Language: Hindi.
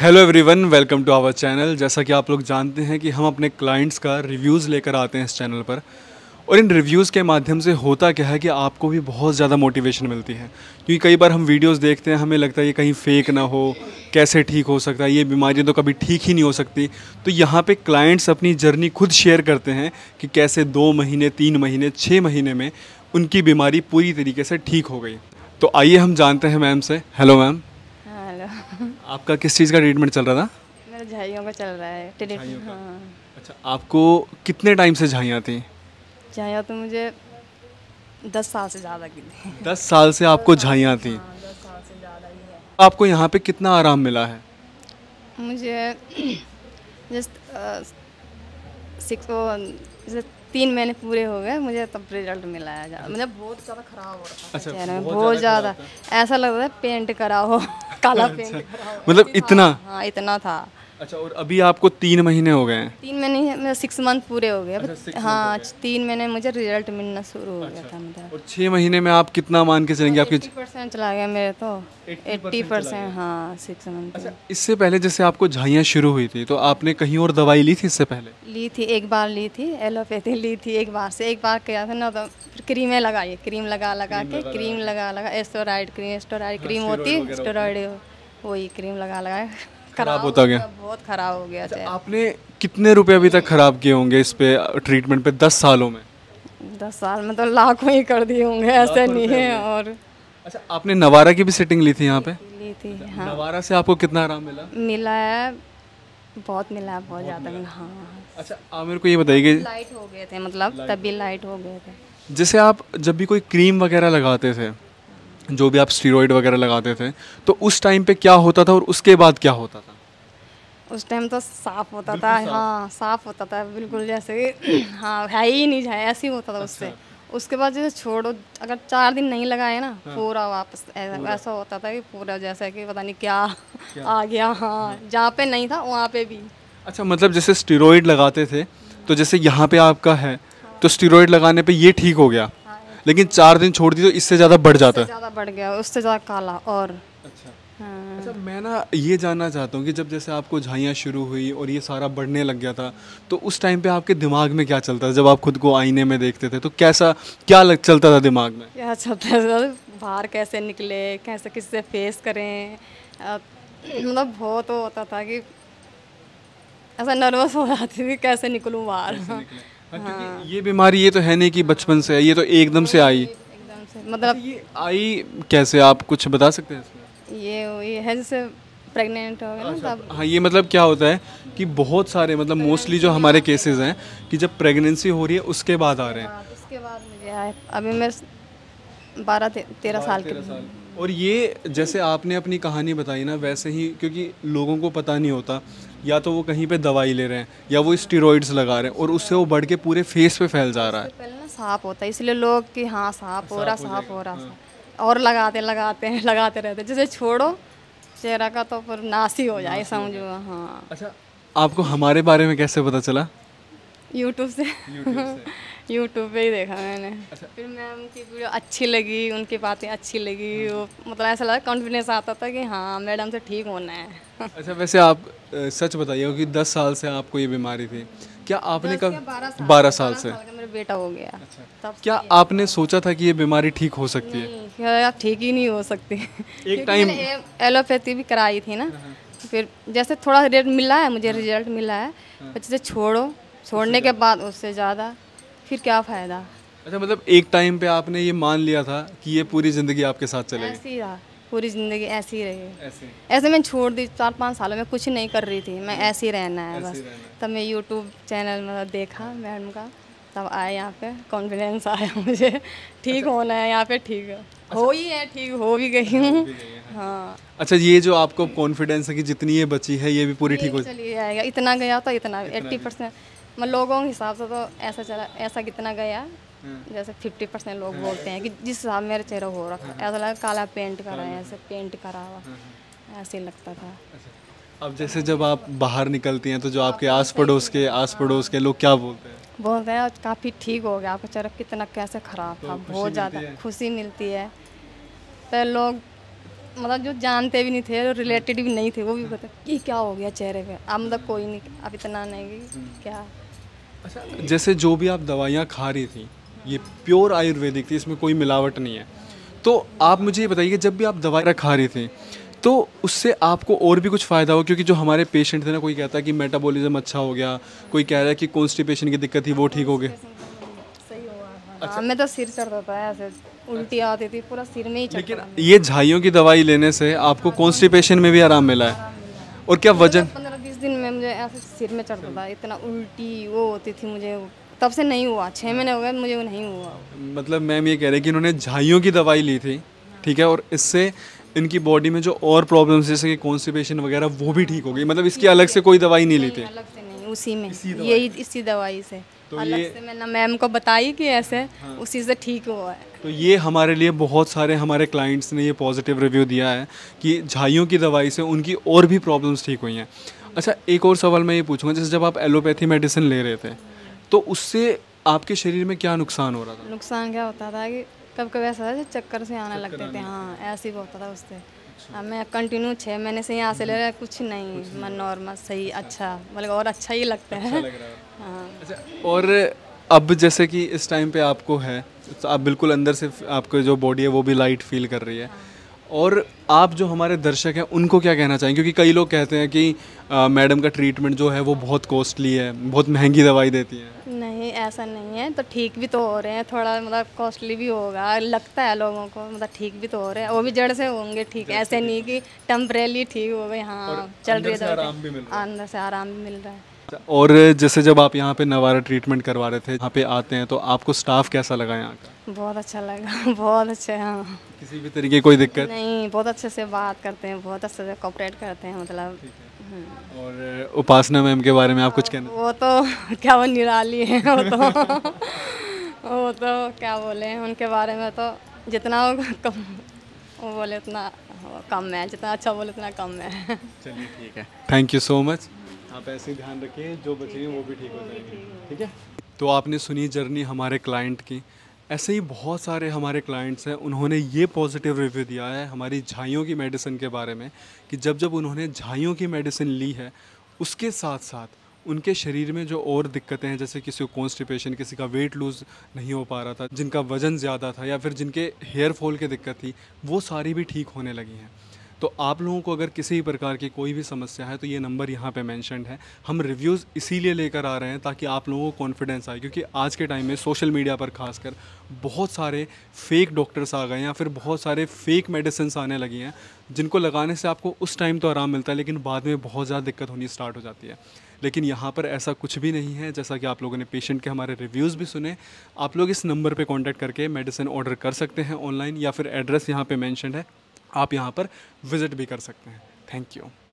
Hello everyone welcome to our channel जैसा कि आप लोग जानते हैं कि हम अपने क्लाइंट्स का रिव्यूज़ लेकर आते हैं इस चैनल पर और इन रिव्यूज़ के माध्यम से होता क्या है कि आपको भी बहुत ज़्यादा मोटिवेशन मिलती है क्योंकि कई बार हम वीडियोस देखते हैं हमें लगता है ये कहीं फेक ना हो कैसे ठीक हो सकता है ये बीमारी तो कभी ठीक ही नहीं हो सकती तो यहाँ पर क्लाइंट्स अपनी जर्नी खुद शेयर करते हैं कि कैसे दो महीने तीन महीने छः महीने में उनकी बीमारी पूरी तरीके से ठीक हो गई तो आइए हम जानते हैं मैम से हेलो मैम आपका किस चीज़ का ट्रीटमेंट चल रहा था मेरा झाइयों का चल रहा है ट्रीटमेंट हाँ अच्छा आपको कितने टाइम से झाइयाँ थी झाइयाँ तो मुझे दस साल से ज़्यादा की थी दस साल से आपको झाइयाँ थी हाँ, आपको यहाँ पे कितना आराम मिला है मुझे जस्ट सिक्स तीन महीने पूरे हो गए मुझे तब रिजल्ट मिला है मतलब बहुत ज़्यादा खराब हो रहा था अच्छा, बहुत ज़्यादा ऐसा लग रहा है पेंट करा हो काला अच्छा। पेंट मतलब हाँ, इतना हाँ इतना था अच्छा और अभी आपको तीन महीने हो गए हैं तीन महीने मेरा सिक्स मंथ पूरे हो गए अच्छा, हाँ तीन महीने मुझे रिजल्ट मिलना शुरू हो गया अच्छा, था मतलब और छः महीने में आप कितना मान के चलेंगे आपके परसेंट चला गया मेरे तो एट्टी परसेंट हाँ सिक्स मंथ अच्छा इससे पहले जैसे आपको झाइयाँ शुरू हुई थी तो आपने कहीं और दवाई ली थी इससे पहले ली थी एक बार ली थी एलोपैथी ली थी एक बार से एक बार किया था ना तो क्रीमें लगाई क्रीम लगा लगा के क्रीम लगा लगा एस्टोराइड क्रीम एस्टोराइड क्रीम हाँ, होती है एस्टोराइड वही क्रीम लगा लगा खराब होता गया बहुत खराब हो गया अच्छा, था आपने कितने रुपए अभी तक खराब किए होंगे इस पे ट्रीटमेंट पे दस सालों में दस साल में तो लाखों ही कर दिए होंगे ऐसे नहीं है और अच्छा आपने नवारा की भी सेटिंग ली थी यहाँ पे ली थी हाँ नवारा से आपको कितना आराम मिला मिला है बहुत मिला है बहुत ज़्यादा मिला हाँ अच्छा आप मेरे को ये बताइए लाइट हो गए थे मतलब तब भी लाइट हो गए थे जैसे आप जब भी कोई क्रीम वगैरह लगाते थे जो भी आप स्टीरोड वगैरह लगाते थे तो उस टाइम पे क्या होता था और उसके बाद क्या होता था उस टाइम तो साफ होता था साफ? हाँ साफ होता था बिल्कुल जैसे हाँ है ही नहीं जाए ऐसे ही होता था अच्छा। उससे उसके बाद जैसे छोड़ो अगर चार दिन नहीं लगाए ना हाँ। पूरा वापस ऐसा ऐसा होता था कि पूरा जैसा कि पता नहीं क्या, क्या? आ गया हाँ, हाँ जहाँ पे नहीं था वहाँ पे भी अच्छा मतलब जैसे स्टीरोइड लगाते थे तो जैसे यहाँ पे आपका है तो स्टीरोड लगाने पर ये ठीक हो गया लेकिन चार दिन छोड़ दी तो इससे ज़्यादा बढ़ जाता है ज़्यादा बढ़ गया उससे ज़्यादा काला और अच्छा।, हाँ। अच्छा मैं ना ये जानना चाहता हूँ कि जब जैसे आपको झाइयाँ शुरू हुई और ये सारा बढ़ने लग गया था तो उस टाइम पे आपके दिमाग में क्या चलता था जब आप खुद को आईने में देखते थे तो कैसा क्या लग चलता था दिमाग में क्या चलता था बाहर कैसे निकले कैसे किससे फेस करें मतलब बहुत तो होता था कि ऐसा नर्वस हो जाती थी कैसे निकलूँ बाहर हाँ। क्योंकि हाँ। ये बीमारी ये तो है नहीं कि बचपन से है ये तो एकदम से आई हाँ, एकदम से मतलब अच्छा, ये आई कैसे आप कुछ बता सकते हैं ये ये है जैसे प्रेग्नेंट हो गया ना अच्छा, तब हाँ ये मतलब क्या होता है कि बहुत सारे मतलब मोस्टली जो हमारे केसेस हैं कि जब प्रेगनेंसी हो रही है उसके बाद आ रहे हैं हाँ, उसके बाद मुझे आए अभी मैं बारह तेरह साल के साल और ये जैसे आपने अपनी कहानी बताई ना वैसे ही क्योंकि लोगों को पता नहीं होता या तो वो कहीं पे दवाई ले रहे हैं या वो स्टीरोड्स लगा रहे हैं और उससे वो बढ़ के पूरे फेस पे फैल जा रहा है पहले ना साफ होता है इसलिए लोग कि हाँ साफ हो रहा साफ हो रहा हाँ। और लगाते लगाते हैं लगाते रहते जैसे छोड़ो चेहरा का तो फिर नासी हो जाए समझो हाँ अच्छा आपको हमारे बारे में कैसे पता चला यूट्यूब से यूट्यूब पे ही देखा मैंने अच्छा। फिर मैम की वीडियो अच्छी लगी उनकी बातें अच्छी लगी हाँ। वो मतलब ऐसा लगा कॉन्फिडेंस आता था कि हाँ मैडम से ठीक होना है अच्छा वैसे आप सच बताइए कि दस साल से आपको ये बीमारी थी क्या आपने कब बारह साल से मेरा बेटा हो गया अच्छा। तब क्या आपने सोचा था कि ये बीमारी ठीक हो सकती है हाँ, ठीक ही नहीं हो सकती एक टाइम एलोपैथी भी कराई थी ना हाँ, फिर जैसे थोड़ा रेट मिला है मुझे रिजल्ट मिला है बच्चे छोड़ो छोड़ने के बाद उससे ज़्यादा फिर क्या फ़ायदा अच्छा मतलब एक टाइम पे आपने ये मान लिया था कि ये पूरी ज़िंदगी आपके साथ चलेगी ऐसी ही रहा पूरी ज़िंदगी ऐसे ही रही ऐसे मैं छोड़ दी चार पाँच सालों में कुछ नहीं कर रही थी मैं हम्म। ऐसे ही रहना है बस तब मैं यूट्यूब चैनल मतलब देखा मैडम का तब आए यहाँ पे कॉन्फिडेंस आया मुझे ठीक अच्छा, होना है यहाँ पे ठीक अच्छा, हो ही है ठीक हो भी गई हूँ हाँ।, हाँ अच्छा ये जो आपको कॉन्फिडेंस है कि जितनी ये बची है ये भी पूरी ठीक हो चलिए जाएगा इतना गया तो इतना एट्टी परसेंट मतलब लोगों के हिसाब से तो ऐसा चला ऐसा कितना गया हाँ। जैसे फिफ्टी परसेंट लोग हाँ। बोलते हैं कि जिस हिसाब मेरा चेहरा हो रखा हाँ। ऐसा लगा काला पेंट करा है ऐसे पेंट करा हुआ ऐसे लगता था अच्छा। अब जैसे जब आप बाहर निकलती हैं तो जो आपके आस पड़ोस के आस पड़ोस के लोग क्या बोलते हैं बोलते हैं काफ़ी ठीक हो गया आपका चेहरा कितना कैसे ख़राब तो था बहुत ज़्यादा खुशी मिलती है पर लोग मतलब जो जानते भी नहीं थे जो रिलेटेड भी नहीं थे वो भी पता कि क्या हो गया चेहरे पे अब मतलब कोई नहीं अब इतना नहीं क्या अच्छा, जैसे जो भी आप दवाइयाँ खा रही थी ये प्योर आयुर्वेदिक थी इसमें कोई मिलावट नहीं है तो आप मुझे ये बताइए जब भी आप दवाइयाँ खा रही थी तो उससे आपको और भी कुछ फ़ायदा हो क्योंकि जो हमारे पेशेंट थे ना कोई कहता है कि मेटाबॉलिज्म अच्छा हो गया कोई कह रहा है कि कॉन्स्टिपेशन की दिक्कत थी वो ठीक हो गई अच्छा। हमें हाँ, तो सिर चढ़ता था ऐसे उल्टी अच्छा। आती थी पूरा सिर में ही लेकिन ये झाइयों की दवाई लेने से आपको कॉन्स्टिपेशन में भी आराम मिला है और क्या वजन मेरा सिर में चढ़ता था इतना उल्टी वो होती थी मुझे तब से नहीं हुआ छः महीने हो गए मुझे नहीं हुआ मतलब मैम ये कह रहे कि इन्होंने झाइयों की दवाई ली थी ठीक है और इससे इनकी बॉडी में जो और प्रॉब्लम्स जैसे कि कॉन्स्टिपेशन वगैरह वो भी ठीक हो गई मतलब इसकी अलग से कोई दवाई नहीं, ली थी अलग से नहीं उसी में यही इसी दवाई से तो अलग ये... से मैंने मैम को बताई कि ऐसे हाँ। उसी से ठीक हुआ है तो ये हमारे लिए बहुत सारे हमारे क्लाइंट्स ने ये पॉजिटिव रिव्यू दिया है कि झाइयों की दवाई से उनकी और भी प्रॉब्लम्स ठीक हुई हैं अच्छा एक और सवाल मैं ये पूछूंगा जैसे जब आप एलोपैथी मेडिसिन ले रहे थे तो उससे आपके शरीर में क्या नुकसान हो रहा था नुकसान क्या होता था कि कब कभी ऐसा था चक्कर से आने लगते थे हाँ ऐसे ही होता था उससे अच्छा। अब मैं कंटिन्यू छः महीने से यहाँ से ले हम्म। रहा कुछ नहीं मन नॉर्मल सही अच्छा।, अच्छा मतलब और अच्छा ही लगता है अच्छा हाँ। और अब जैसे कि इस टाइम पे आपको है तो आप बिल्कुल अंदर से आपके जो बॉडी है वो भी लाइट फील कर रही है हाँ। और आप जो हमारे दर्शक हैं उनको क्या कहना चाहेंगे क्योंकि कई लोग कहते हैं कि आ, मैडम का ट्रीटमेंट जो है वो बहुत कॉस्टली है बहुत महंगी दवाई देती है नहीं ऐसा नहीं है तो ठीक भी तो हो रहे हैं थोड़ा मतलब कॉस्टली भी होगा लगता है लोगों को मतलब ठीक भी तो हो रहे हैं वो भी जड़ से होंगे ठीक ऐसे नहीं कि टेम्परेली ठीक हो गए हाँ चल रही है अंदर से आराम भी मिल रहा है और जैसे जब आप यहाँ पे नवारा ट्रीटमेंट करवा रहे थे यहाँ पे आते हैं तो आपको स्टाफ कैसा लगा यहाँ का बहुत अच्छा लगा बहुत अच्छा हाँ किसी भी तरीके कोई दिक्कत नहीं बहुत अच्छे से बात करते हैं बहुत अच्छे से कॉपरेट करते हैं मतलब हम्म। और उपासना मैम के बारे में आप कुछ कहना वो तो क्या वो निराली है वो तो वो तो क्या बोले उनके बारे में तो जितना कम वो बोले उतना कम है जितना अच्छा बोले उतना कम है चलिए ठीक है थैंक यू सो मच आप ऐसे ही ध्यान रखिए जो बचेंगे हैं वो भी ठीक हो जाएंगे ठीक है तो आपने सुनी जर्नी हमारे क्लाइंट की ऐसे ही बहुत सारे हमारे क्लाइंट्स हैं उन्होंने ये पॉजिटिव रिव्यू दिया है हमारी झाइयों की मेडिसिन के बारे में कि जब जब उन्होंने झाइयों की मेडिसिन ली है उसके साथ साथ उनके शरीर में जो और दिक्कतें हैं जैसे किसी को कॉन्स्टिपेशन किसी का वेट लूज़ नहीं हो पा रहा था जिनका वज़न ज़्यादा था या फिर जिनके हेयर फॉल की दिक्कत थी वो सारी भी ठीक होने लगी हैं तो आप लोगों को अगर किसी भी प्रकार की कोई भी समस्या है तो ये नंबर यहाँ पे मैंशन है हम रिव्यूज़ इसीलिए लेकर आ रहे हैं ताकि आप लोगों को कॉन्फिडेंस आए क्योंकि आज के टाइम में सोशल मीडिया पर खासकर बहुत सारे फेक डॉक्टर्स आ गए हैं या फिर बहुत सारे फेक मेडिसिन आने लगी हैं जिनको लगाने से आपको उस टाइम तो आराम मिलता है लेकिन बाद में बहुत ज़्यादा दिक्कत होनी स्टार्ट हो जाती है लेकिन यहाँ पर ऐसा कुछ भी नहीं है जैसा कि आप लोगों ने पेशेंट के हमारे रिव्यूज़ भी सुने आप लोग इस नंबर पे कांटेक्ट करके मेडिसिन ऑर्डर कर सकते हैं ऑनलाइन या फिर एड्रेस यहाँ पे मेंशन है आप यहाँ पर विज़िट भी कर सकते हैं थैंक यू